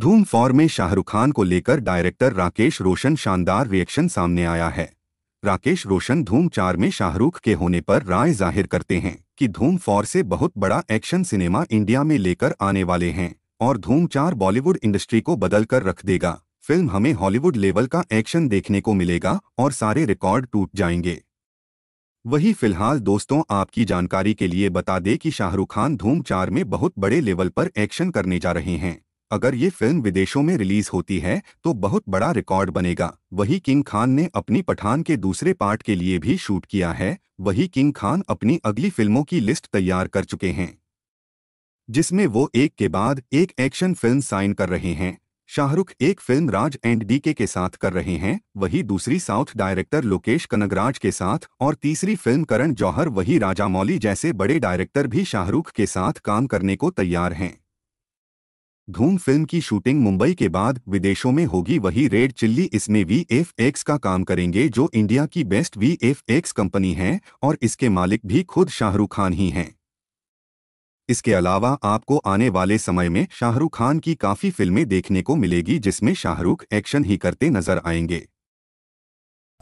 धूम फॉर में शाहरुख खान को लेकर डायरेक्टर राकेश रोशन शानदार रिएक्शन सामने आया है राकेश रोशन धूम चार में शाहरुख के होने पर राय जाहिर करते हैं कि धूम फॉर से बहुत बड़ा एक्शन सिनेमा इंडिया में लेकर आने वाले हैं और धूम चार बॉलीवुड इंडस्ट्री को बदल कर रख देगा फिल्म हमें हॉलीवुड लेवल का एक्शन देखने को मिलेगा और सारे रिकॉर्ड टूट जाएंगे वही फिलहाल दोस्तों आपकी जानकारी के लिए बता दें कि शाहरुख खान धूम चार में बहुत बड़े लेवल पर एक्शन करने जा रहे हैं अगर ये फिल्म विदेशों में रिलीज होती है तो बहुत बड़ा रिकॉर्ड बनेगा वही किंग खान ने अपनी पठान के दूसरे पार्ट के लिए भी शूट किया है वही किंग खान अपनी अगली फिल्मों की लिस्ट तैयार कर चुके हैं जिसमें वो एक के बाद एक एक्शन फिल्म साइन कर रहे हैं शाहरुख एक फिल्म राज एंड डीके के साथ कर रहे हैं वही दूसरी साउथ डायरेक्टर लोकेश कनगराज के साथ और तीसरी फिल्म करण जौहर वही राजामौली जैसे बड़े डायरेक्टर भी शाहरुख के साथ काम करने को तैयार हैं धूम फिल्म की शूटिंग मुंबई के बाद विदेशों में होगी वही रेड चिल्ली इसमें वी एफ एक्स का काम करेंगे जो इंडिया की best V F X company है और इसके मालिक भी खुद शाहरुख खान ही हैं इसके अलावा आपको आने वाले समय में शाहरुख खान की काफ़ी फिल्में देखने को मिलेगी जिसमें शाहरुख एक्शन ही करते नजर आएंगे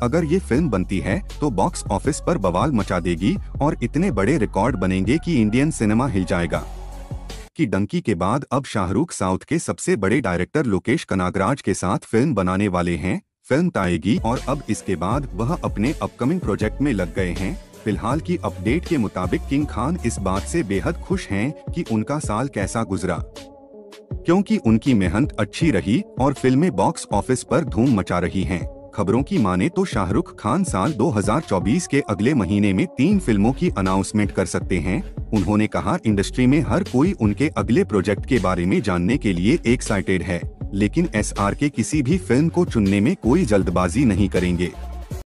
अगर ये फिल्म बनती है तो बॉक्स ऑफिस पर बवाल मचा देगी और इतने बड़े रिकॉर्ड बनेंगे कि इंडियन सिनेमा हिल जाएगा की डंकी के बाद अब शाहरुख साउथ के सबसे बड़े डायरेक्टर लोकेश कनागराज के साथ फिल्म बनाने वाले हैं फिल्म ताएगी और अब इसके बाद वह अपने अपकमिंग प्रोजेक्ट में लग गए हैं फिलहाल की अपडेट के मुताबिक किंग खान इस बात से बेहद खुश हैं कि उनका साल कैसा गुजरा क्योंकि उनकी मेहनत अच्छी रही और फिल्में बॉक्स ऑफिस पर धूम मचा रही हैं। खबरों की माने तो शाहरुख खान साल 2024 के अगले महीने में तीन फिल्मों की अनाउंसमेंट कर सकते हैं उन्होंने कहा इंडस्ट्री में हर कोई उनके अगले प्रोजेक्ट के बारे में जानने के लिए एक्साइटेड है लेकिन एस के किसी भी फिल्म को चुनने में कोई जल्दबाजी नहीं करेंगे